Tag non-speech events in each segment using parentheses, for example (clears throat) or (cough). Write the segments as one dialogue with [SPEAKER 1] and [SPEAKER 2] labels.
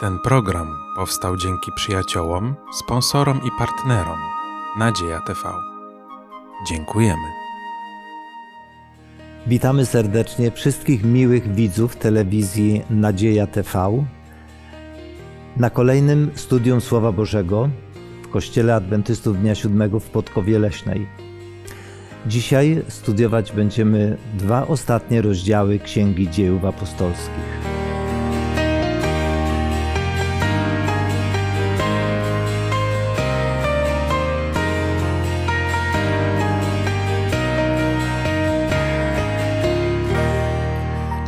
[SPEAKER 1] Ten program powstał dzięki przyjaciołom, sponsorom i partnerom Nadzieja TV. Dziękujemy.
[SPEAKER 2] Witamy serdecznie wszystkich miłych widzów telewizji Nadzieja TV na kolejnym studium Słowa Bożego w Kościele Adwentystów Dnia Siódmego w Podkowie Leśnej. Dzisiaj studiować będziemy dwa ostatnie rozdziały Księgi Dziejów Apostolskich.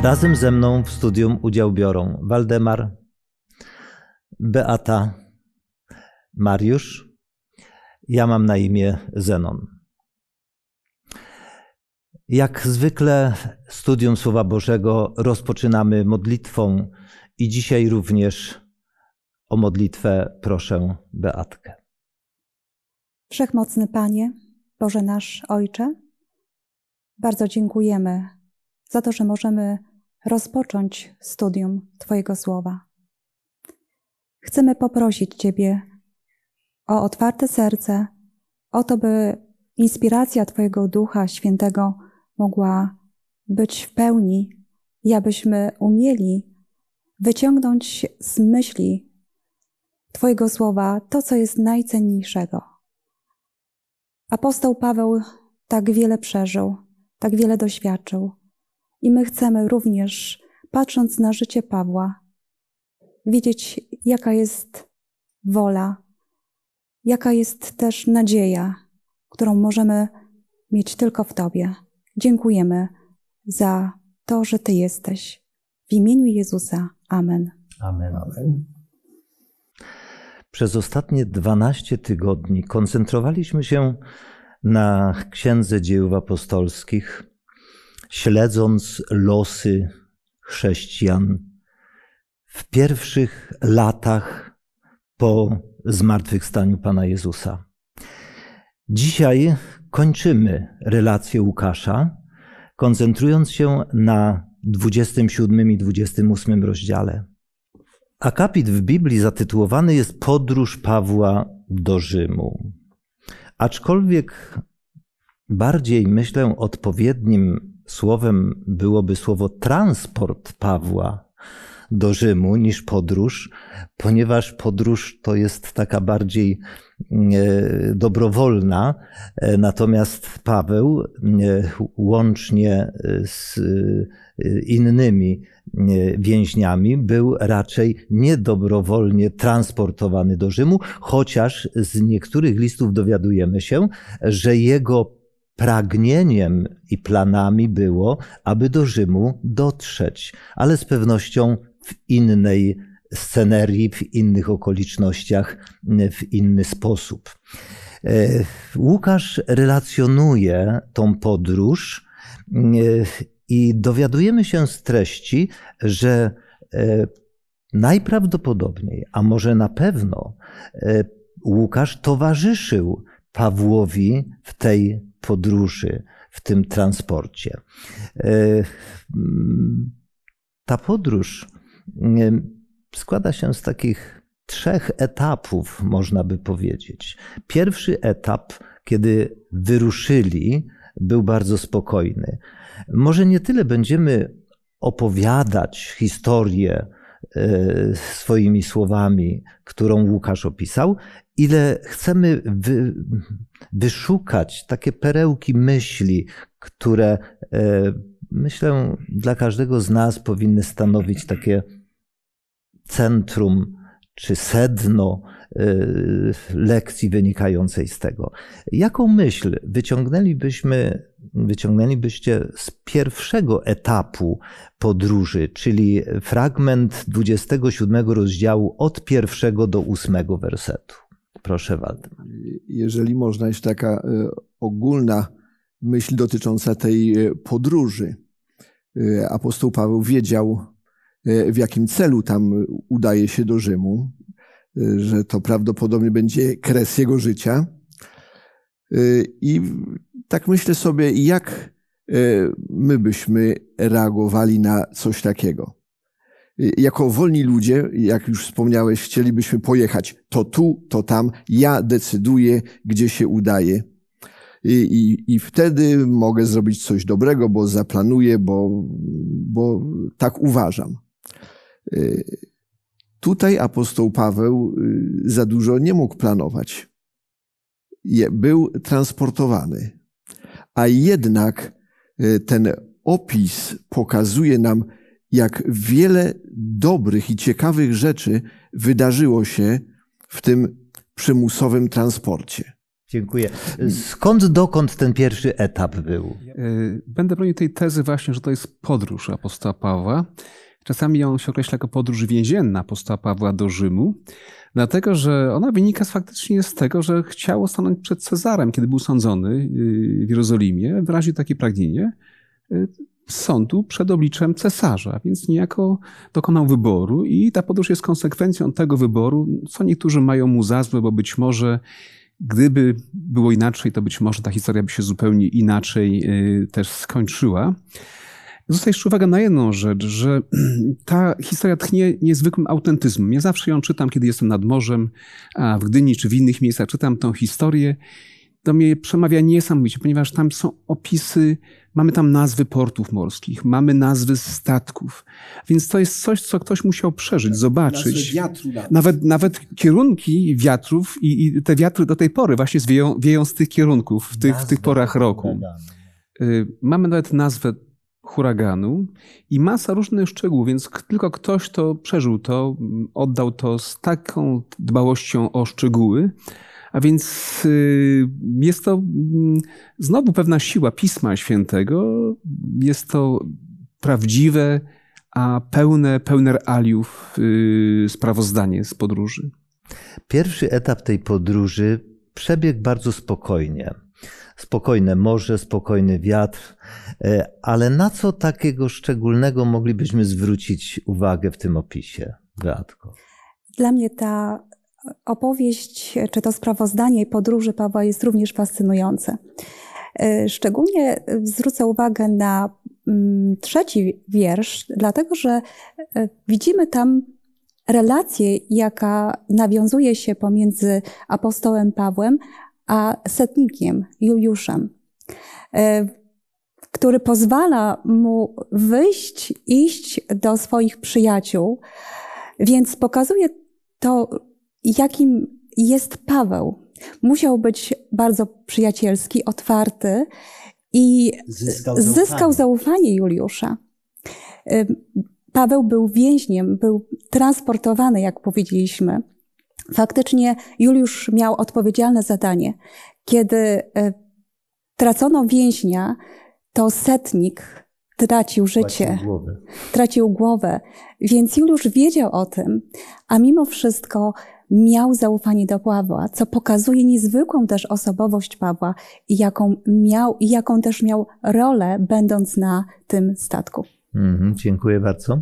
[SPEAKER 2] Razem ze mną w studium udział biorą Waldemar, Beata, Mariusz. Ja mam na imię Zenon. Jak zwykle studium Słowa Bożego rozpoczynamy modlitwą i dzisiaj również o modlitwę proszę Beatkę.
[SPEAKER 3] Wszechmocny Panie, Boże nasz Ojcze, bardzo dziękujemy za to, że możemy rozpocząć studium Twojego słowa. Chcemy poprosić Ciebie o otwarte serce, o to, by inspiracja Twojego Ducha Świętego mogła być w pełni i abyśmy umieli wyciągnąć z myśli Twojego słowa to, co jest najcenniejszego. Apostoł Paweł tak wiele przeżył, tak wiele doświadczył. I my chcemy również, patrząc na życie Pawła, widzieć, jaka jest wola, jaka jest też nadzieja, którą możemy mieć tylko w Tobie. Dziękujemy za to, że Ty jesteś. W imieniu Jezusa. Amen.
[SPEAKER 2] Amen. Amen. Przez ostatnie 12 tygodni koncentrowaliśmy się na księdze dziejów apostolskich śledząc losy chrześcijan w pierwszych latach po zmartwychwstaniu Pana Jezusa. Dzisiaj kończymy relację Łukasza, koncentrując się na 27 i 28 rozdziale. Akapit w Biblii zatytułowany jest Podróż Pawła do Rzymu. Aczkolwiek bardziej myślę odpowiednim słowem byłoby słowo transport Pawła do Rzymu niż podróż, ponieważ podróż to jest taka bardziej mm, e, dobrowolna, e, natomiast Paweł e, łącznie z innymi więźniami był raczej niedobrowolnie transportowany do Rzymu, chociaż z niektórych listów dowiadujemy się, że jego pragnieniem i planami było, aby do Rzymu dotrzeć, ale z pewnością w innej scenerii, w innych okolicznościach, w inny sposób. E, Łukasz relacjonuje tą podróż e, i dowiadujemy się z treści, że e, najprawdopodobniej, a może na pewno, Łukasz towarzyszył Pawłowi w tej podróży w tym transporcie. E, mm, ta podróż składa się z takich trzech etapów, można by powiedzieć. Pierwszy etap, kiedy wyruszyli, był bardzo spokojny. Może nie tyle będziemy opowiadać historię, E, swoimi słowami, którą Łukasz opisał, ile chcemy wy, wyszukać takie perełki myśli, które e, myślę dla każdego z nas powinny stanowić takie centrum czy sedno y, lekcji wynikającej z tego. Jaką myśl wyciągnęlibyśmy, wyciągnęlibyście z pierwszego etapu podróży, czyli fragment 27 rozdziału od pierwszego do ósmego wersetu? Proszę Waldemar. Jeżeli można, jeszcze taka
[SPEAKER 4] y, ogólna myśl dotycząca tej y, podróży. Apostoł Paweł wiedział, E, w jakim celu tam udaje się do Rzymu, e, że to prawdopodobnie będzie kres jego życia. E, I tak myślę sobie, jak my byśmy reagowali na coś takiego. Jako wolni ludzie, jak już wspomniałeś, chcielibyśmy pojechać to tu, to tam. Ja decyduję, gdzie się udaje. I, i, i wtedy mogę zrobić coś dobrego, bo zaplanuję, bo, bo tak uważam. Y, tutaj apostoł Paweł y, za dużo nie mógł planować. Był transportowany. A jednak y, ten opis pokazuje nam, jak wiele dobrych i ciekawych rzeczy wydarzyło się w tym przymusowym transporcie.
[SPEAKER 2] Dziękuję.
[SPEAKER 1] Skąd dokąd
[SPEAKER 2] ten pierwszy
[SPEAKER 1] etap był? Będę bronił tej tezy właśnie, że to jest podróż apostoła Pawła. Czasami ją się określa jako podróż więzienna posta Pawła do Rzymu, dlatego że ona wynika faktycznie z tego, że chciało stanąć przed Cezarem, kiedy był sądzony yy, w Jerozolimie, wyraził takie pragnienie yy, sądu przed obliczem cesarza, więc niejako dokonał wyboru i ta podróż jest konsekwencją tego wyboru, co niektórzy mają mu za złe, bo być może gdyby było inaczej, to być może ta historia by się zupełnie inaczej yy, też skończyła. Zwrócę jeszcze uwagę na jedną rzecz, że (clears throat) ta historia tchnie niezwykłym autentyzmem. Ja zawsze ją czytam, kiedy jestem nad morzem, a w Gdyni czy w innych miejscach czytam tą historię. Do mnie przemawia niesamowicie, ponieważ tam są opisy, mamy tam nazwy portów morskich, mamy nazwy statków. Więc to jest coś, co ktoś musiał przeżyć, zobaczyć. Nawet. nawet. Nawet, kierunki wiatrów i, i, te wiatry do tej pory właśnie zwieją, wieją z tych kierunków w tych, w tych porach roku. Y, mamy nawet nazwę huraganu i masa różnych szczegółów, więc tylko ktoś, to przeżył to, mm, oddał to z taką dbałością o szczegóły. A więc y, jest to mm, znowu pewna siła Pisma Świętego. Jest to prawdziwe, a pełne, pełne realiów y, sprawozdanie z podróży. Pierwszy etap tej podróży przebiegł
[SPEAKER 2] bardzo spokojnie spokojne morze, spokojny wiatr, e, ale na co takiego szczególnego moglibyśmy zwrócić uwagę w tym opisie,
[SPEAKER 3] Beatko? Dla mnie ta opowieść, czy to sprawozdanie podróży Pawła jest również fascynujące. E, szczególnie zwrócę uwagę na mm, trzeci wiersz, dlatego że e, widzimy tam relację, jaka nawiązuje się pomiędzy apostołem Pawłem a setnikiem, Juliuszem, e, który pozwala mu wyjść, iść do swoich przyjaciół, więc pokazuje to, jakim jest Paweł. Musiał być bardzo przyjacielski, otwarty i
[SPEAKER 4] zyskał, zaufanie. zyskał
[SPEAKER 3] zaufanie Juliusza. E, Paweł był więźniem, był transportowany, jak powiedzieliśmy. Faktycznie Juliusz miał odpowiedzialne zadanie. Kiedy e, tracono więźnia, to setnik tracił życie, tracił głowę. Więc Juliusz wiedział o tym, a mimo wszystko miał zaufanie do Pawła, co pokazuje niezwykłą też osobowość Pawła i jaką, miał, i jaką też miał rolę, będąc na tym statku.
[SPEAKER 2] Mm, dziękuję bardzo.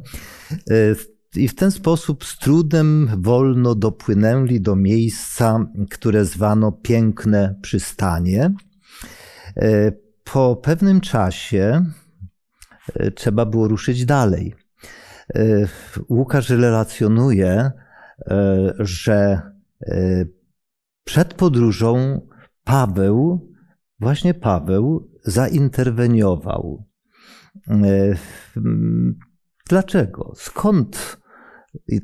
[SPEAKER 2] E, i w ten sposób z trudem wolno dopłynęli do miejsca, które zwano piękne przystanie. E, po pewnym czasie e, trzeba było ruszyć dalej. E, Łukasz relacjonuje, że przed podróżą Paweł, właśnie Paweł, zainterweniował. Dlaczego? Skąd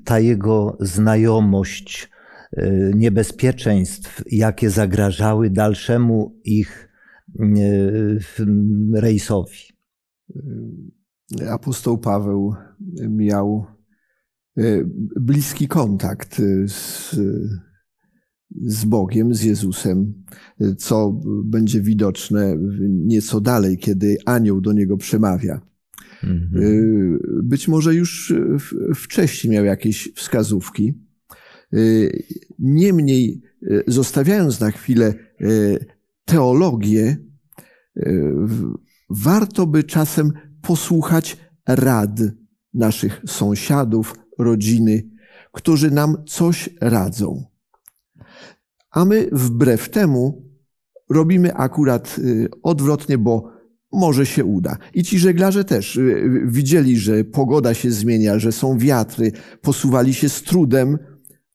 [SPEAKER 2] ta jego znajomość e, niebezpieczeństw, jakie zagrażały dalszemu ich e, rejsowi. E, apostoł Paweł miał
[SPEAKER 4] bliski kontakt z, z Bogiem, z Jezusem, co będzie widoczne nieco dalej, kiedy anioł do niego przemawia. Mhm. Y, być może już y, wcześniej miał jakieś wskazówki. Y, niemniej, zostawiając na chwilę teologię, warto by czasem posłuchać rad naszych sąsiadów, rodziny, którzy nam coś radzą. A my wbrew temu robimy akurat odwrotnie, bo może się uda. I ci żeglarze też y, y, widzieli, że pogoda się zmienia, że są wiatry, posuwali się z trudem,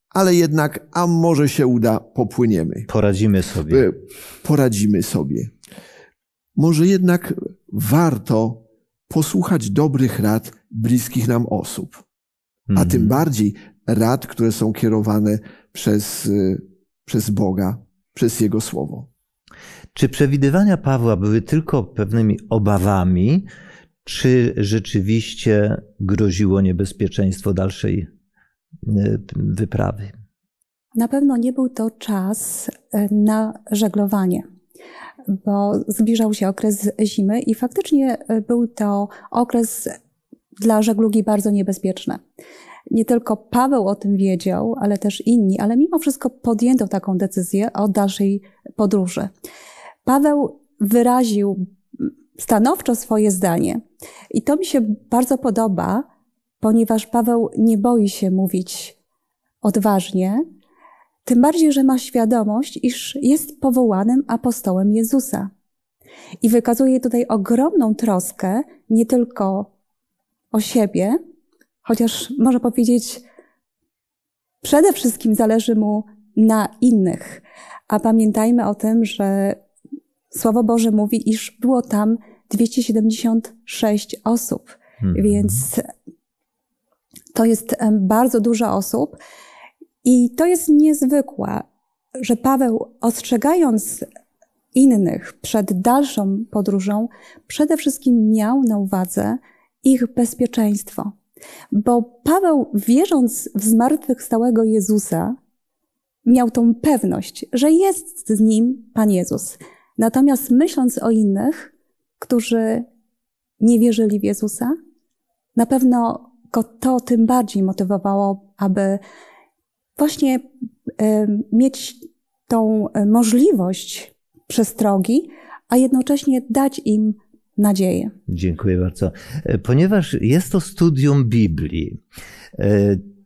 [SPEAKER 4] ale jednak, a może się uda, popłyniemy. Poradzimy sobie. Y, poradzimy sobie. Może jednak warto posłuchać dobrych rad bliskich nam osób, mhm. a tym bardziej
[SPEAKER 2] rad, które są kierowane przez, przez Boga, przez Jego Słowo. Czy przewidywania Pawła były tylko pewnymi obawami, czy rzeczywiście groziło niebezpieczeństwo dalszej e, wyprawy?
[SPEAKER 3] Na pewno nie był to czas e, na żeglowanie, bo zbliżał się okres zimy i faktycznie e, był to okres dla żeglugi bardzo niebezpieczny. Nie tylko Paweł o tym wiedział, ale też inni, ale mimo wszystko podjęto taką decyzję o dalszej podróży. Paweł wyraził stanowczo swoje zdanie. I to mi się bardzo podoba, ponieważ Paweł nie boi się mówić odważnie, tym bardziej, że ma świadomość, iż jest powołanym apostołem Jezusa. I wykazuje tutaj ogromną troskę nie tylko o siebie, chociaż może powiedzieć, przede wszystkim zależy mu na innych. A pamiętajmy o tym, że Słowo Boże mówi, iż było tam 276 osób, mhm. więc to jest bardzo dużo osób i to jest niezwykłe, że Paweł ostrzegając innych przed dalszą podróżą, przede wszystkim miał na uwadze ich bezpieczeństwo. Bo Paweł, wierząc w zmartwychwstałego Jezusa, miał tą pewność, że jest z nim Pan Jezus, Natomiast myśląc o innych, którzy nie wierzyli w Jezusa, na pewno go to tym bardziej motywowało, aby właśnie e, mieć tą e, możliwość przestrogi, a jednocześnie dać im nadzieję.
[SPEAKER 2] Dziękuję bardzo. E, ponieważ jest to studium Biblii,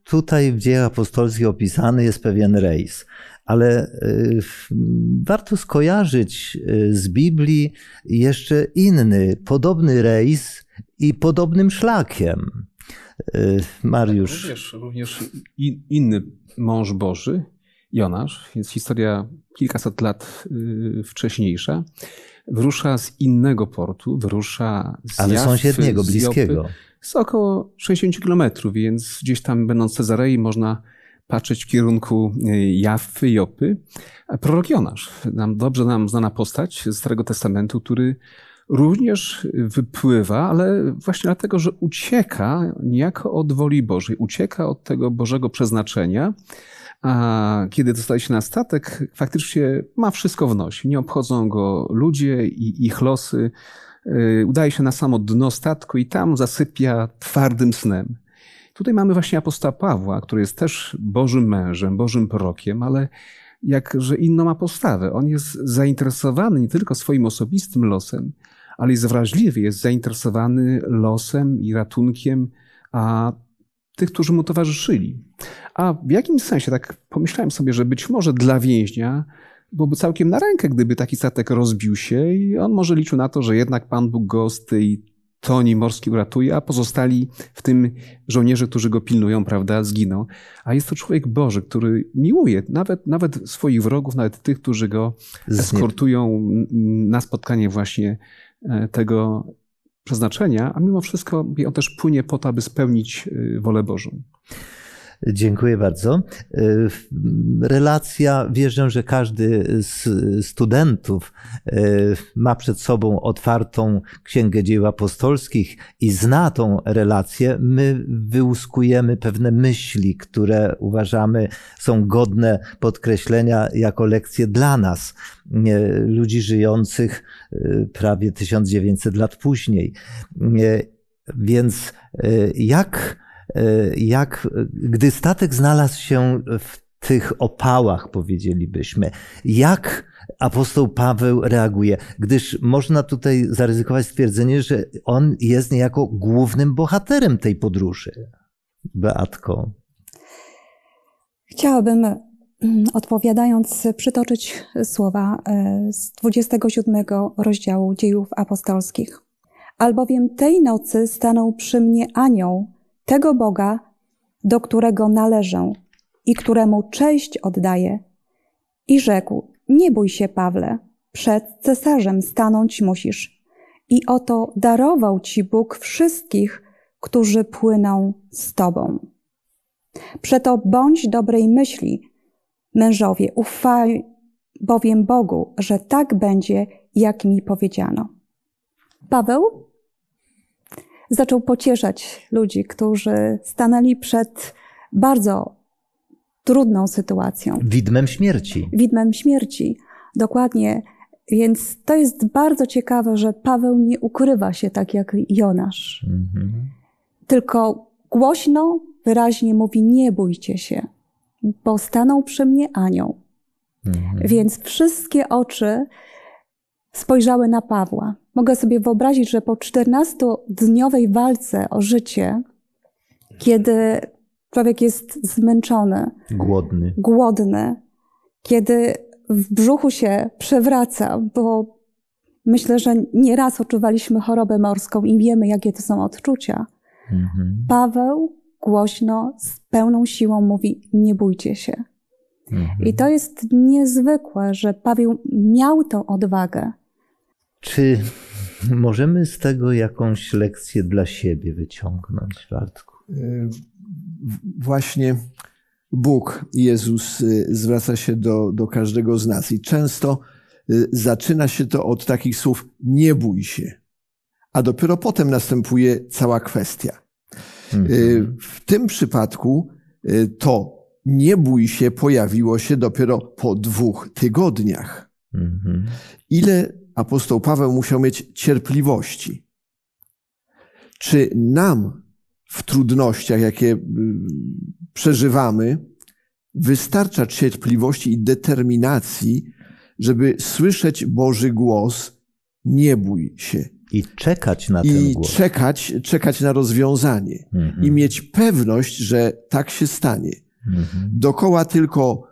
[SPEAKER 2] tutaj w dziejach apostolskich opisany jest pewien rejs ale y, warto skojarzyć y, z Biblii jeszcze inny, podobny rejs i podobnym szlakiem. Y, Mariusz. Tak,
[SPEAKER 1] również, również inny mąż Boży, Jonasz, Więc historia kilkaset lat wcześniejsza. Wyrusza z innego portu, wyrusza z Ale sąsiedniego, bliskiego. Z, Jopy, z około 60 kilometrów, więc gdzieś tam będąc Cezarei można patrzeć w kierunku e, Jaffy, Jopy. Prorok Jonasz, nam, dobrze nam znana postać ze Starego Testamentu, który również wypływa, ale właśnie dlatego, że ucieka niejako od woli Bożej, ucieka od tego Bożego przeznaczenia, a kiedy dostaje się na statek, faktycznie ma wszystko w nosie. Nie obchodzą go ludzie i ich losy. E, udaje się na samo dno statku i tam zasypia twardym snem. Tutaj mamy właśnie apostoła Pawła, który jest też Bożym mężem, Bożym prorokiem, ale jakże inną ma postawę. On jest zainteresowany nie tylko swoim osobistym losem, ale jest wrażliwy, jest zainteresowany losem i ratunkiem a tych, którzy mu towarzyszyli. A w jakimś sensie tak pomyślałem sobie, że być może dla więźnia byłoby całkiem na rękę, gdyby taki statek rozbił się i on może liczył na to, że jednak Pan Bóg go z tej Toni Morski uratuje, a pozostali, w tym żołnierze, którzy go pilnują, prawda, zginą. A jest to człowiek Boży, który miłuje nawet, nawet swoich wrogów, nawet tych, którzy go eskortują na spotkanie właśnie e, tego przeznaczenia, a mimo wszystko on też płynie po to, aby spełnić e, wolę Bożą.
[SPEAKER 2] Dziękuję bardzo. E, relacja, wierzę, że każdy z studentów e, ma przed sobą otwartą Księgę Dzieł Apostolskich i zna tą relację. My wyłuskujemy pewne myśli, które uważamy są godne podkreślenia jako lekcje dla nas, e, ludzi żyjących prawie 1900 lat później. Więc jak E, jak gdy statek znalazł się w tych opałach, powiedzielibyśmy, jak apostoł Paweł reaguje, gdyż można tutaj zaryzykować stwierdzenie, że on jest niejako głównym bohaterem tej podróży. Beatko.
[SPEAKER 3] Chciałabym, mm, odpowiadając, przytoczyć słowa e, z 27 rozdziału Dziejów Apostolskich. Albowiem tej nocy stanął przy mnie anioł, tego Boga, do którego należę i któremu cześć oddaję. I rzekł: Nie bój się, Pawle, przed cesarzem stanąć musisz. I oto darował ci Bóg wszystkich, którzy płyną z tobą. Przeto bądź dobrej myśli, mężowie, ufaj bowiem Bogu, że tak będzie, jak mi powiedziano. Paweł zaczął pocieszać ludzi, którzy stanęli przed bardzo trudną sytuacją.
[SPEAKER 2] Widmem śmierci.
[SPEAKER 3] Widmem śmierci, dokładnie. Więc to jest bardzo ciekawe, że Paweł nie ukrywa się tak jak Jonasz. Mhm. Tylko głośno, wyraźnie mówi: Nie bójcie się, bo stanął przy mnie anioł. Mhm. Więc wszystkie oczy spojrzały na Pawła mogę sobie wyobrazić, że po 14-dniowej walce o życie, kiedy człowiek jest zmęczony, głodny, głodny kiedy w brzuchu się przewraca, bo myślę, że nieraz odczuwaliśmy chorobę morską i wiemy, jakie to są odczucia. Mhm. Paweł głośno, z pełną siłą mówi: Nie bójcie się. Mhm. I to jest niezwykłe, że Paweł miał tą odwagę,
[SPEAKER 2] czy możemy z tego jakąś lekcję dla siebie wyciągnąć, Bartku?
[SPEAKER 4] Y, właśnie Bóg, Jezus y, zwraca się do, do każdego z nas i często y, zaczyna się to od takich słów nie bój się, a dopiero potem następuje cała kwestia. Mhm. W tym przypadku to nie bój się pojawiło się dopiero po dwóch tygodniach. Mhm. Ile apostoł Paweł musiał mieć cierpliwości. Czy nam w trudnościach, jakie y, przeżywamy, wystarcza cierpliwości i determinacji, żeby słyszeć Boży głos, nie bój się. I czekać na I ten głos. I czekać, czekać na rozwiązanie. Mhm. I mieć pewność, że tak się stanie. Mm Dokoła tylko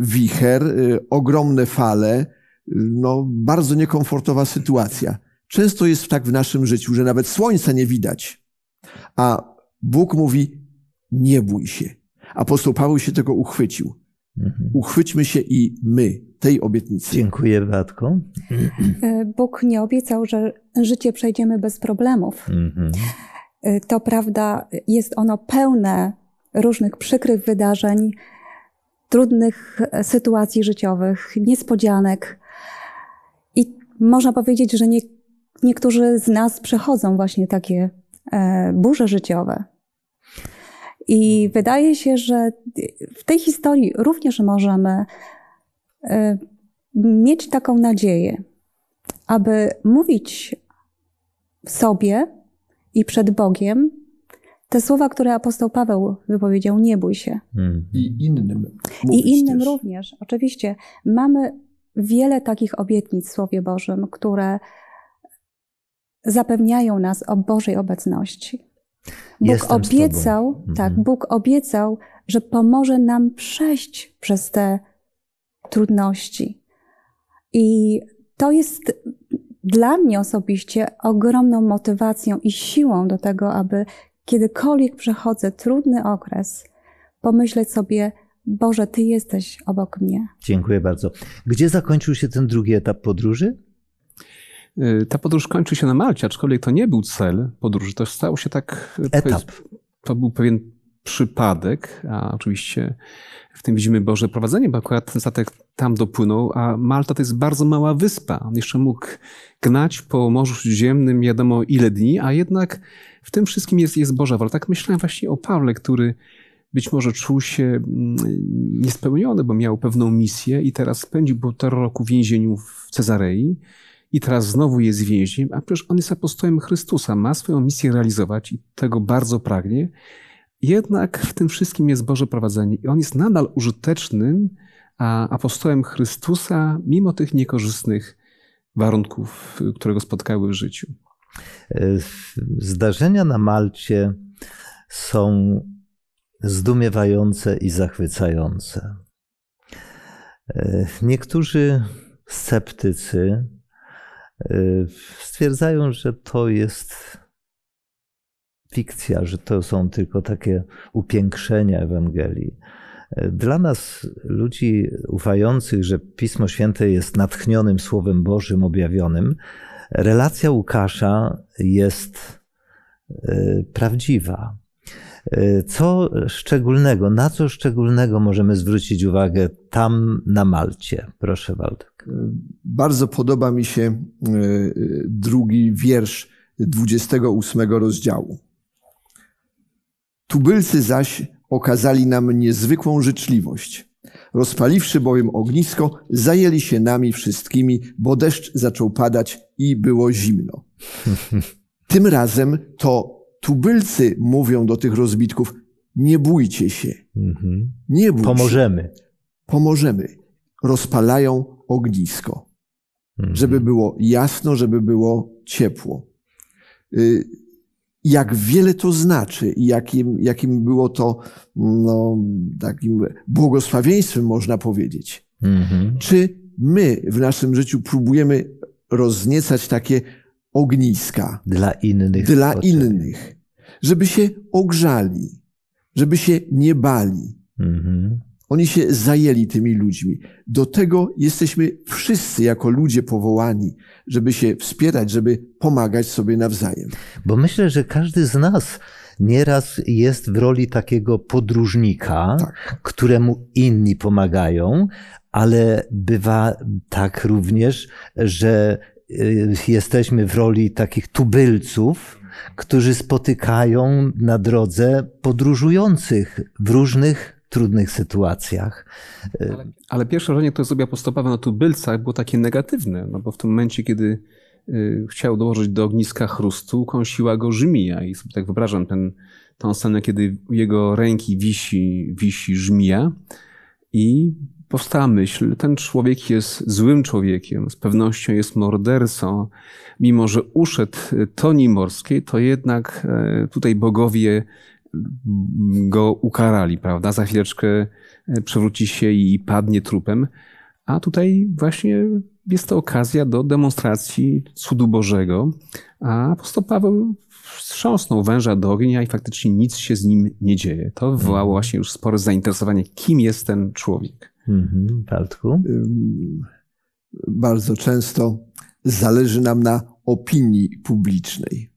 [SPEAKER 4] wicher, y, ogromne fale, no, bardzo niekomfortowa sytuacja. Często jest tak w naszym życiu, że nawet słońca nie widać, a Bóg mówi: Nie bój się. Apostoł Paweł się tego uchwycił. Mhm. Uchwyćmy się i my tej obietnicy. Dziękuję,
[SPEAKER 2] Beatko.
[SPEAKER 3] E, Bóg nie obiecał, że życie przejdziemy bez problemów. Mhm. E, to prawda, jest ono pełne różnych przykrych wydarzeń, trudnych e, sytuacji życiowych, niespodzianek, można powiedzieć, że nie, niektórzy z nas przechodzą właśnie takie e, burze życiowe. I hmm. wydaje się, że w tej historii również możemy e, mieć taką nadzieję, aby mówić sobie i przed Bogiem te słowa, które apostoł Paweł wypowiedział, nie bój się.
[SPEAKER 4] Hmm. I innym. I innym
[SPEAKER 3] też. również. Oczywiście mamy wiele takich obietnic w Słowie Bożym, które zapewniają nas o Bożej obecności. Bóg Jestem obiecał, tak, mhm. Bóg obiecał, że pomoże nam przejść przez te trudności. I to jest dla mnie osobiście ogromną motywacją i siłą do tego, aby kiedykolwiek przechodzę trudny okres, pomyśleć sobie, Boże, Ty jesteś obok mnie.
[SPEAKER 1] Dziękuję bardzo. Gdzie zakończył się ten drugi etap podróży? Y, ta podróż kończy się na Malcie, aczkolwiek to nie był cel podróży, to stało się tak. Y, etap. To był pewien przypadek, a oczywiście w tym widzimy Boże prowadzenie, bo akurat ten statek tam dopłynął, a Malta to jest bardzo mała wyspa. On jeszcze mógł gnać po Morzu Śródziemnym wiadomo ile dni, a jednak w tym wszystkim jest, jest Boża wola. Tak myślałem właśnie o Pawle, który być może czuł się mm, niespełniony, bo miał pewną misję i teraz spędził półtora roku w więzieniu w Cezarei i teraz znowu jest więźniem, a przecież on jest apostołem Chrystusa, ma swoją misję realizować i tego bardzo pragnie. Jednak w tym wszystkim jest Boże prowadzenie i on jest nadal użytecznym apostołem Chrystusa, mimo tych niekorzystnych warunków, które go spotkały w życiu. E,
[SPEAKER 2] zdarzenia na Malcie są zdumiewające i zachwycające. E, niektórzy sceptycy e, stwierdzają, że to jest fikcja, że to są tylko takie upiększenia Ewangelii. E, dla nas, ludzi ufających, że Pismo Święte jest natchnionym Słowem Bożym objawionym, relacja Łukasza jest prawdziwa. E, co szczególnego, na co szczególnego możemy zwrócić uwagę tam na Malcie? Proszę Waldek.
[SPEAKER 4] E, bardzo podoba mi się e, drugi wiersz 28 rozdziału. Tubylcy zaś okazali nam niezwykłą życzliwość. Rozpaliwszy bowiem ognisko, zajęli się nami wszystkimi, bo deszcz zaczął padać i było zimno.
[SPEAKER 2] (laughs)
[SPEAKER 4] Tym razem to tubylcy mówią do tych rozbitków, nie bójcie się. Mhm. Nie bójcie. Pomożemy. Pomożemy. Rozpalają ognisko. Mhm. Żeby było jasno, żeby było ciepło. Y, jak wiele to znaczy i jakim, jakim było to no, takim błogosławieństwem, można powiedzieć. Mhm. Czy my w naszym życiu próbujemy rozniecać takie ogniska.
[SPEAKER 2] Dla innych. Dla potrzeb.
[SPEAKER 4] innych żeby się ogrzali, żeby się nie bali. Mhm. Oni się zajęli tymi ludźmi. Do tego jesteśmy wszyscy jako
[SPEAKER 2] ludzie powołani, żeby się wspierać, żeby pomagać sobie nawzajem. Bo myślę, że każdy z nas nieraz jest w roli takiego podróżnika, tak. któremu inni pomagają, ale bywa tak również, że y, jesteśmy w roli takich tubylców, którzy spotykają na drodze podróżujących w różnych trudnych sytuacjach.
[SPEAKER 1] Ale, ale pierwsze wrażenie, które zrobił apostoł na tubylcach, było takie negatywne, no bo w tym momencie, kiedy y, chciał dołożyć do ogniska chrustu, kąsiła go żmija. I sobie tak wyobrażam ten, tą scenę, kiedy jego ręki wisi, wisi żmija i powstała myśl, ten człowiek jest złym człowiekiem, z pewnością jest mordercą. Mimo, że uszedł toni morskiej, to jednak e, tutaj bogowie go ukarali, prawda? Za chwileczkę e, przewróci się i padnie trupem. A tutaj właśnie jest to okazja do demonstracji cudu Bożego. A apostoł Paweł wstrząsnął węża do ognia i faktycznie nic się z nim nie dzieje. To mhm. wywołało właśnie już spore zainteresowanie, kim jest ten człowiek. Mhm, Bardzo
[SPEAKER 4] często zależy nam na opinii publicznej.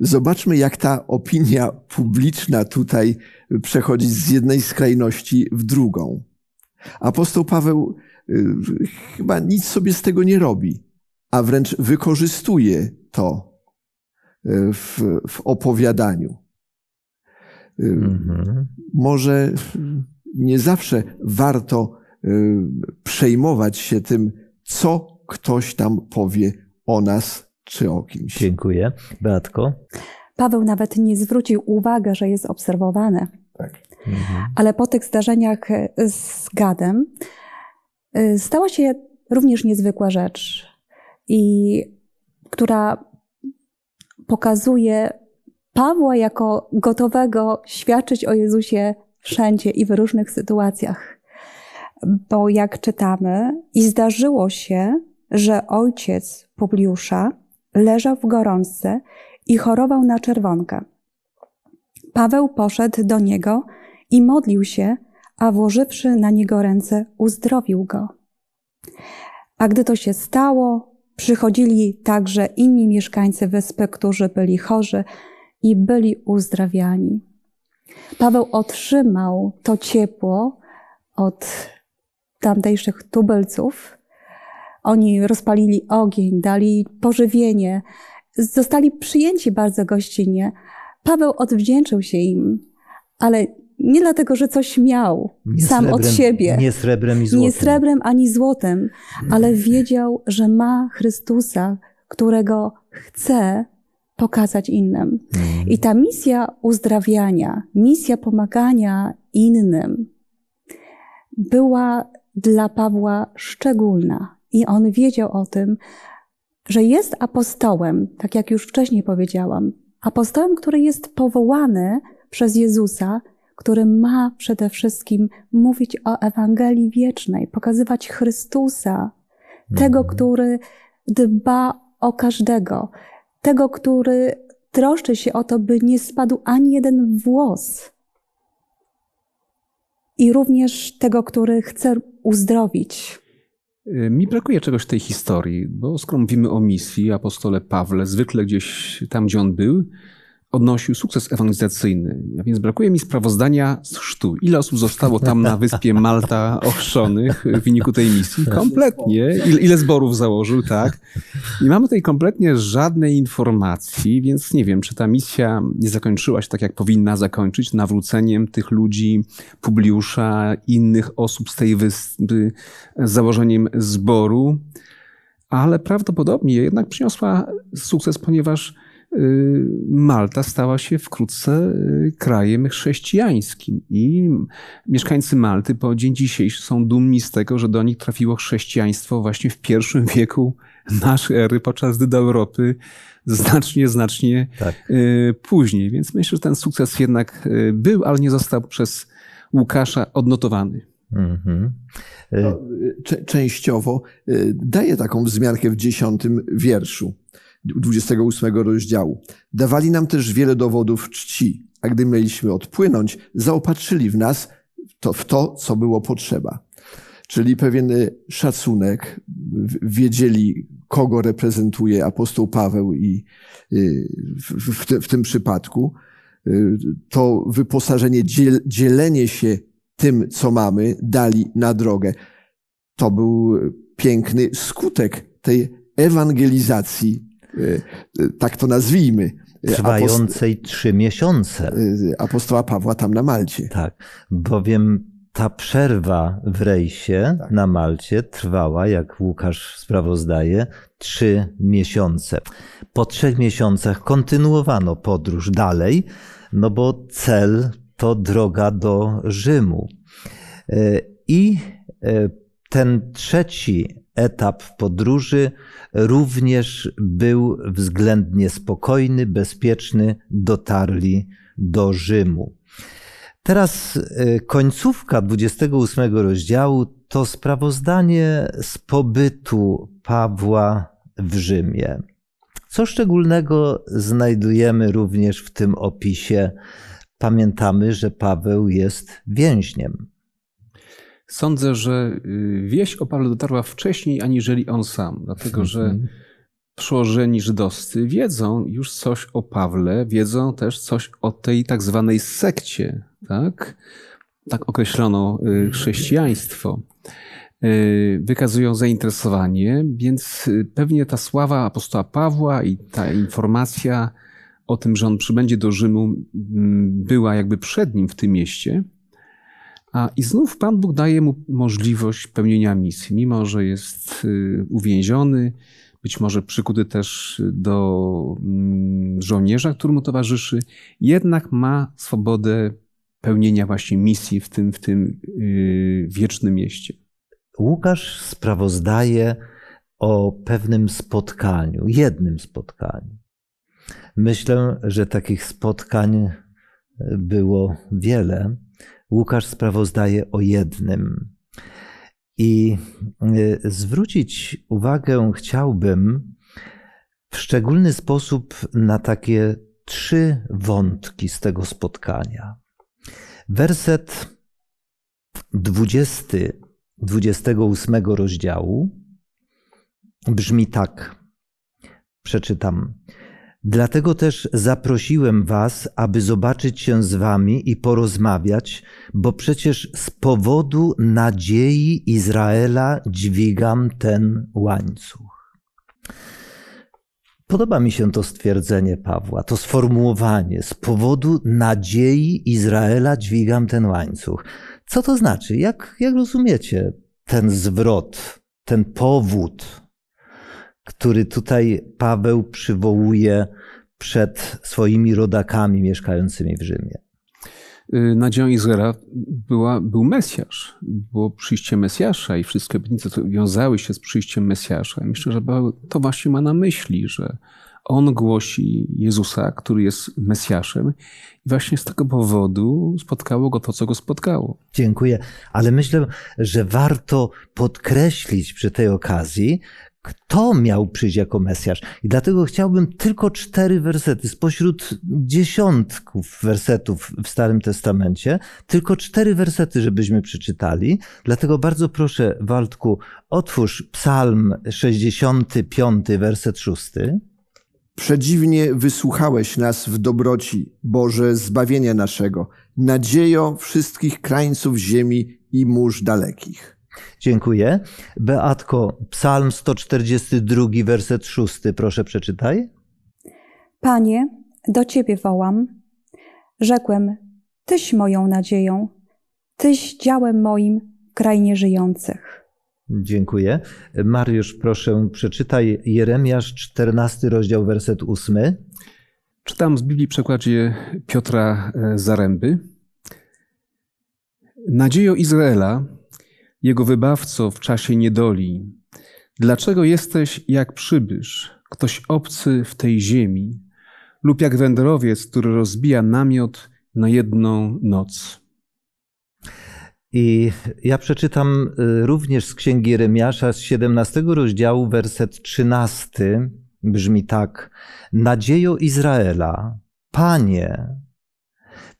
[SPEAKER 4] Zobaczmy, jak ta opinia publiczna tutaj przechodzi z jednej skrajności w drugą. Apostoł Paweł y, chyba nic sobie z tego nie robi, a wręcz wykorzystuje to y, w, w opowiadaniu. Y, mhm. Może nie zawsze warto y, przejmować się tym, co ktoś tam powie o nas czy o kimś. Dziękuję. Beatko?
[SPEAKER 3] Paweł nawet nie zwrócił uwagi, że jest obserwowany. Tak. Mhm. Ale po tych zdarzeniach y, z Gadem y, stała się również niezwykła rzecz, i która pokazuje Pawła jako gotowego świadczyć o Jezusie wszędzie i w różnych sytuacjach. Bo jak czytamy, i zdarzyło się, że ojciec Publiusza leżał w gorączce i chorował na czerwonkę. Paweł poszedł do niego i modlił się, a włożywszy na niego ręce, uzdrowił go. A gdy to się stało, przychodzili także inni mieszkańcy wyspy, którzy byli chorzy i byli uzdrawiani. Paweł otrzymał to ciepło od tamtejszych tubelców. Oni rozpalili ogień, dali pożywienie, zostali przyjęci bardzo gościnnie. Paweł odwdzięczył się im, ale nie dlatego, że coś miał nie sam srebrem, od siebie. Nie srebrem i złotem. Nie srebrem ani złotem, ale wiedział, że ma Chrystusa, którego chce pokazać innym. Mhm. I ta misja uzdrawiania, misja pomagania innym była dla Pawła szczególna. I on wiedział o tym, że jest apostołem, tak jak już wcześniej powiedziałam, apostołem, który jest powołany przez Jezusa, który ma przede wszystkim mówić o Ewangelii wiecznej, pokazywać Chrystusa, mhm. tego, który dba o każdego tego, który troszczy się o to, by nie spadł ani jeden włos, i również tego, który chce uzdrowić.
[SPEAKER 1] Y, mi brakuje czegoś w tej historii, bo skoro mówimy o misji, apostole Pawle, zwykle gdzieś tam, gdzie on był, odnosił sukces ewangelizacyjny, a więc brakuje mi sprawozdania z sztu. Ile osób zostało tam na wyspie Malta ochrzczonych w wyniku tej misji? Kompletnie. Ile, ile zborów założył, tak? I mamy tutaj kompletnie żadnej informacji, więc nie wiem, czy ta misja nie zakończyła się tak, jak powinna zakończyć, nawróceniem tych ludzi, Publiusza, innych osób z tej wyspy, z założeniem zboru, ale prawdopodobnie jednak przyniosła sukces, ponieważ Y, Malta stała się wkrótce y, krajem chrześcijańskim i mieszkańcy Malty po dzień dzisiejszy są dumni z tego, że do nich trafiło chrześcijaństwo właśnie w pierwszym (laughs) wieku naszej ery, podczas gdy do Europy znacznie, znacznie tak. Y, później. Więc myślę, że ten sukces jednak był, ale nie został przez Łukasza odnotowany. Mm-hmm. No, częściowo daje taką
[SPEAKER 4] wzmiankę w dziesiątym wierszu. 28 rozdziału. Dawali nam też wiele dowodów czci, a gdy mieliśmy odpłynąć, zaopatrzyli w nas to, w to, co było potrzeba. Czyli pewien y, szacunek, wiedzieli, kogo reprezentuje apostoł Paweł i y, w, te, w tym przypadku y, to wyposażenie, dziel, dzielenie się tym, co mamy, dali na drogę. To był piękny skutek tej ewangelizacji E, tak to nazwijmy. E, Trwającej
[SPEAKER 2] trzy miesiące. E, apostoła Pawła tam na Malcie. Tak, bowiem ta przerwa w rejsie tak. na Malcie trwała, jak Łukasz sprawozdaje, trzy miesiące. Po trzech miesiącach kontynuowano podróż dalej, no bo cel to droga do Rzymu. I ten trzeci etap podróży również był względnie spokojny, bezpieczny, dotarli do Rzymu. Teraz y, końcówka 28 rozdziału to sprawozdanie z pobytu Pawła w Rzymie. Co szczególnego znajdujemy również w tym opisie? Pamiętamy, że Paweł jest więźniem.
[SPEAKER 1] Sądzę, że y, wieść o Pawle dotarła wcześniej aniżeli on sam, dlatego że mhm. przełożeni żydowscy wiedzą już coś o Pawle, wiedzą też coś o tej tak zwanej sekcie, tak? Tak określono y, chrześcijaństwo. Y, wykazują zainteresowanie, więc pewnie ta sława apostoła Pawła i ta informacja o tym, że on przybędzie do Rzymu, mm, była jakby przed nim w tym mieście. A i znów Pan Bóg daje mu możliwość pełnienia misji, mimo że jest y, uwięziony, być może przykuty też do mm, żołnierza, któremu towarzyszy, jednak ma swobodę pełnienia właśnie misji w tym, w tym y, wiecznym mieście. Łukasz sprawozdaje
[SPEAKER 2] o pewnym spotkaniu, jednym spotkaniu. Myślę, że takich spotkań było wiele Łukasz sprawozdaje o jednym. I y, zwrócić uwagę chciałbym w szczególny sposób na takie trzy wątki z tego spotkania. Werset 20, 28 rozdziału brzmi tak. Przeczytam. Dlatego też zaprosiłem Was, aby zobaczyć się z Wami i porozmawiać, bo przecież z powodu nadziei Izraela dźwigam ten łańcuch. Podoba mi się to stwierdzenie Pawła, to sformułowanie: z powodu nadziei Izraela dźwigam ten łańcuch. Co to znaczy? Jak, jak rozumiecie ten zwrot, ten powód który tutaj Paweł przywołuje przed swoimi
[SPEAKER 1] rodakami mieszkającymi w Rzymie. Y, Nadzieją Izraela była, był Mesjasz, było przyjście Mesjasza i wszystkie obietnice wiązały się z przyjściem Mesjasza. Myślę, że to właśnie ma na myśli, że on głosi Jezusa, który jest Mesjaszem, i właśnie z tego powodu spotkało go to, co go spotkało. Dziękuję,
[SPEAKER 2] ale myślę, że warto podkreślić przy tej okazji kto miał przyjść jako Mesjasz. I dlatego chciałbym tylko cztery wersety spośród dziesiątków wersetów w Starym Testamencie, tylko cztery wersety, żebyśmy przeczytali. Dlatego bardzo proszę, Waldku, otwórz Psalm 65, werset 6. Przedziwnie wysłuchałeś nas w
[SPEAKER 4] dobroci, Boże, zbawienia naszego, nadziejo wszystkich krańców ziemi
[SPEAKER 2] i mórz dalekich. Dziękuję. Beatko, Psalm 142, werset 6, proszę przeczytaj.
[SPEAKER 3] Panie, do Ciebie wołam. Rzekłem, Tyś moją nadzieją, Tyś działem moim w krainie żyjących.
[SPEAKER 2] Dziękuję. Mariusz, proszę, przeczytaj Jeremiasz 14, rozdział, werset 8. Czytam z Biblii
[SPEAKER 1] przekładzie Piotra e, Zaręby. Nadziejo Izraela, jego wybawco w czasie niedoli. Dlaczego jesteś jak przybysz, ktoś obcy w tej ziemi, lub jak wędrowiec, który rozbija namiot na jedną noc?
[SPEAKER 2] I ja przeczytam y, również z księgi Remiasza z 17 rozdziału, werset 13. Brzmi tak: Nadziejo Izraela, Panie,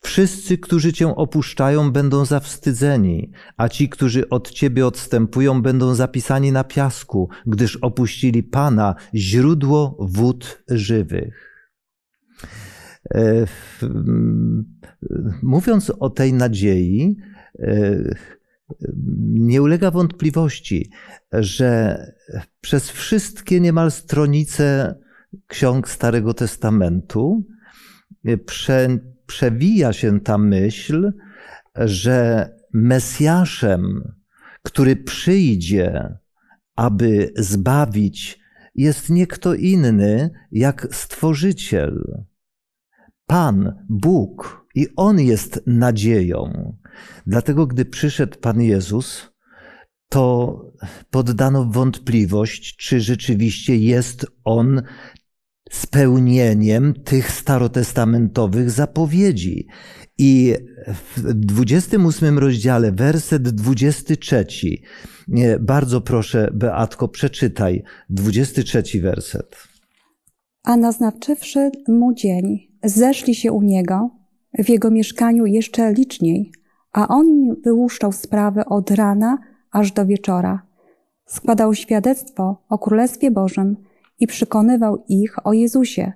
[SPEAKER 2] Wszyscy, którzy cię opuszczają, będą zawstydzeni, a ci, którzy od ciebie odstępują, będą zapisani na piasku, gdyż opuścili Pana, źródło wód żywych. E, mm, mówiąc o tej nadziei, e, nie ulega wątpliwości, że przez wszystkie niemal stronice ksiąg Starego Testamentu e, prze, przewija się ta myśl, że Mesjaszem, który przyjdzie, aby zbawić, jest nie kto inny jak Stworzyciel. Pan, Bóg, i On jest nadzieją. Dlatego, gdy przyszedł Pan Jezus, to poddano wątpliwość, czy rzeczywiście jest On spełnieniem tych starotestamentowych zapowiedzi. I w 28 rozdziale, werset 23. Bardzo proszę, Beatko, przeczytaj 23 werset.
[SPEAKER 3] A naznaczywszy mu dzień, zeszli się u niego, w jego mieszkaniu jeszcze liczniej, a on im wyłuszczał sprawy od rana aż do wieczora. Składał świadectwo o Królestwie Bożym – i przekonywał ich o Jezusie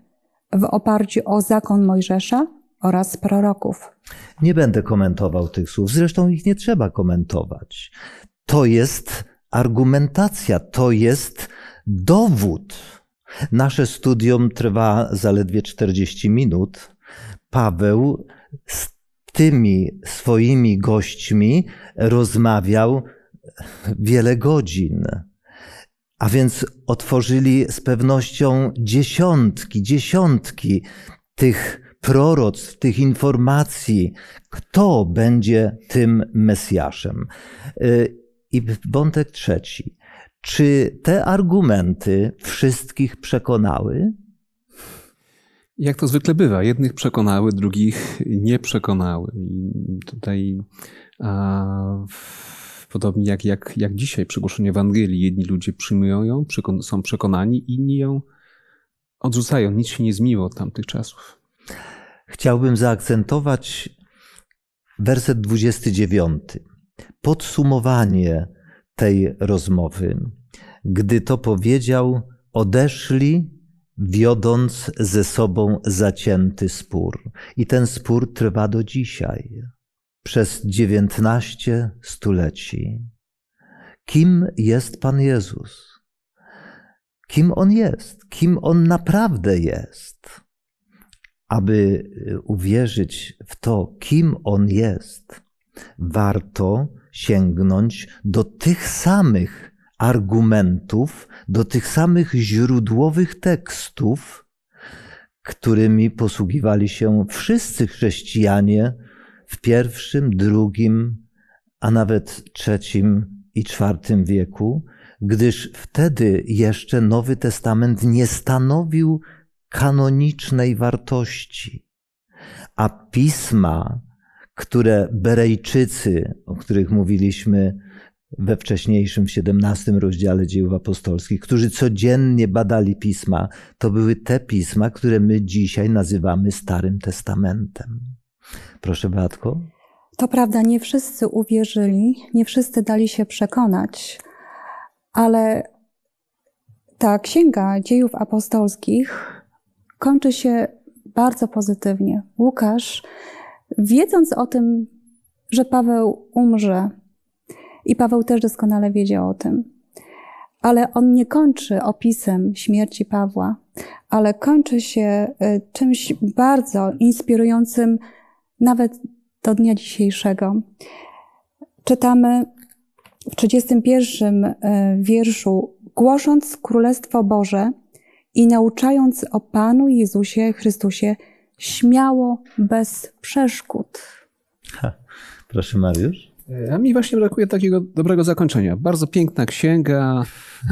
[SPEAKER 3] w oparciu o zakon Mojżesza oraz proroków.
[SPEAKER 2] Nie będę komentował tych słów, zresztą ich nie trzeba komentować. To jest argumentacja, to jest dowód. Nasze studium trwa zaledwie 40 minut. Paweł z tymi swoimi gośćmi rozmawiał wiele godzin. A więc otworzyli z pewnością dziesiątki, dziesiątki tych proroctw, tych informacji, kto będzie tym Mesjaszem. Y, I wątek trzeci. Czy te argumenty
[SPEAKER 1] wszystkich przekonały? Jak to zwykle bywa, jednych przekonały, drugich nie przekonały. I tutaj a, w Podobnie jak, jak, jak dzisiaj przy głoszeniu Ewangelii. Jedni ludzie przyjmują ją, przekon są przekonani, inni ją odrzucają. Nic się nie zmieniło od tamtych czasów. Chciałbym zaakcentować werset 29.
[SPEAKER 2] Podsumowanie tej rozmowy. Gdy to powiedział, odeszli, wiodąc ze sobą zacięty spór. I ten spór trwa do dzisiaj przez dziewiętnaście stuleci. Kim jest Pan Jezus? Kim On jest? Kim On naprawdę jest? Aby y, uwierzyć w to, kim On jest, warto sięgnąć do tych samych argumentów, do tych samych źródłowych tekstów, którymi posługiwali się wszyscy chrześcijanie w pierwszym, drugim, a nawet trzecim i czwartym wieku, gdyż wtedy jeszcze Nowy Testament nie stanowił kanonicznej wartości, a pisma, które Berejczycy, o których mówiliśmy we wcześniejszym, w 17 rozdziale dziejów apostolskich, którzy codziennie badali pisma, to były te pisma, które my dzisiaj nazywamy Starym Testamentem. Proszę Beatko.
[SPEAKER 3] To prawda, nie wszyscy uwierzyli, nie wszyscy dali się przekonać, ale ta księga dziejów apostolskich kończy się bardzo pozytywnie. Łukasz, wiedząc o tym, że Paweł umrze, i Paweł też doskonale wiedział o tym, ale on nie kończy opisem śmierci Pawła, ale kończy się e, czymś bardzo inspirującym nawet do dnia dzisiejszego. Czytamy w 31 e, wierszu: Głosząc Królestwo Boże i nauczając o Panu Jezusie Chrystusie śmiało, bez przeszkód.
[SPEAKER 1] Ha,
[SPEAKER 2] proszę, Mariusz.
[SPEAKER 1] A mi właśnie brakuje takiego dobrego zakończenia. Bardzo piękna księga,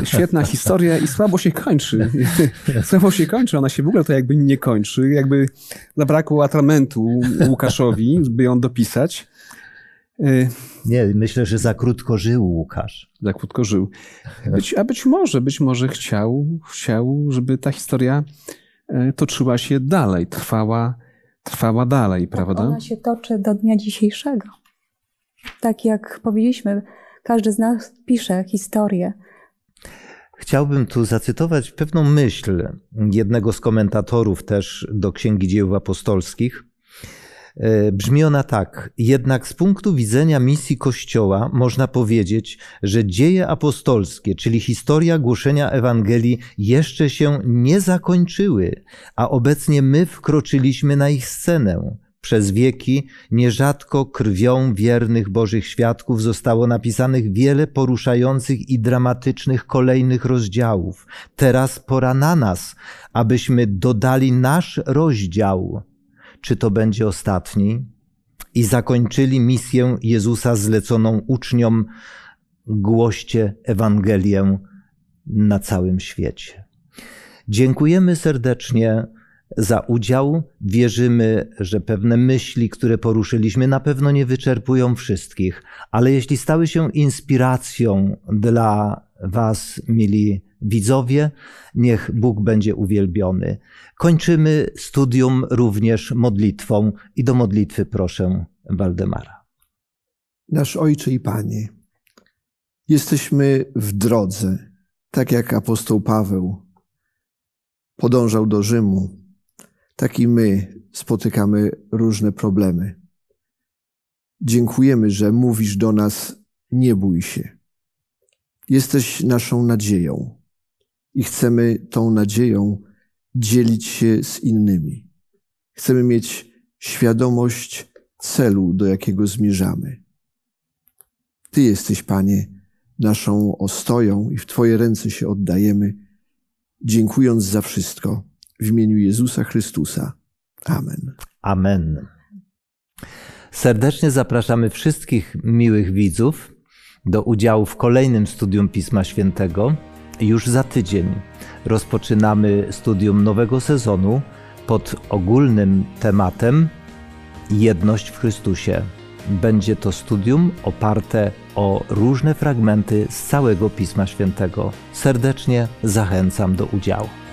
[SPEAKER 1] świetna (laughs) historia i słabo się kończy. (laughs) słabo się kończy, ona się w ogóle to jakby nie kończy. Jakby zabrakło atramentu Łukaszowi, by ją dopisać. Y, nie, myślę, że za krótko żył Łukasz. Za krótko żył. Być, a być może, być może chciał, chciał, żeby ta historia e, toczyła się dalej, trwała, trwała dalej, prawda? Ona
[SPEAKER 3] się toczy do dnia dzisiejszego tak jak powiedzieliśmy, każdy z nas pisze historię.
[SPEAKER 2] Chciałbym tu zacytować pewną myśl jednego z komentatorów też do Księgi dziejów Apostolskich. E, brzmi ona tak: Jednak z punktu widzenia misji Kościoła można powiedzieć, że dzieje apostolskie, czyli historia głoszenia Ewangelii, jeszcze się nie zakończyły, a obecnie my wkroczyliśmy na ich scenę przez wieki nierzadko krwią wiernych Bożych świadków zostało napisanych wiele poruszających i dramatycznych kolejnych rozdziałów. Teraz pora na nas, abyśmy dodali nasz rozdział. Czy to będzie ostatni? I zakończyli misję Jezusa zleconą uczniom: głoście Ewangelię na całym świecie. Dziękujemy serdecznie za udział. Wierzymy, że pewne myśli, które poruszyliśmy, na pewno nie wyczerpują wszystkich, ale jeśli stały się inspiracją dla Was, mili widzowie, niech Bóg będzie uwielbiony. Kończymy studium również modlitwą i do modlitwy proszę Waldemara. Nasz Ojcze i
[SPEAKER 4] Panie, jesteśmy w drodze, tak jak apostoł Paweł podążał do Rzymu, tak i my spotykamy różne problemy. Dziękujemy, że mówisz do nas: Nie bój się. Jesteś naszą nadzieją i chcemy tą nadzieją dzielić się z innymi. Chcemy mieć świadomość celu, do jakiego zmierzamy. Ty jesteś, Panie, naszą ostoją i w Twoje ręce się oddajemy,
[SPEAKER 2] dziękując za wszystko w imieniu Jezusa Chrystusa. Amen. Amen. Serdecznie zapraszamy wszystkich miłych widzów do udziału w kolejnym studium Pisma Świętego. Już za tydzień rozpoczynamy studium nowego sezonu pod ogólnym tematem Jedność w Chrystusie. Będzie to studium oparte o różne fragmenty z całego Pisma Świętego. Serdecznie zachęcam do udziału.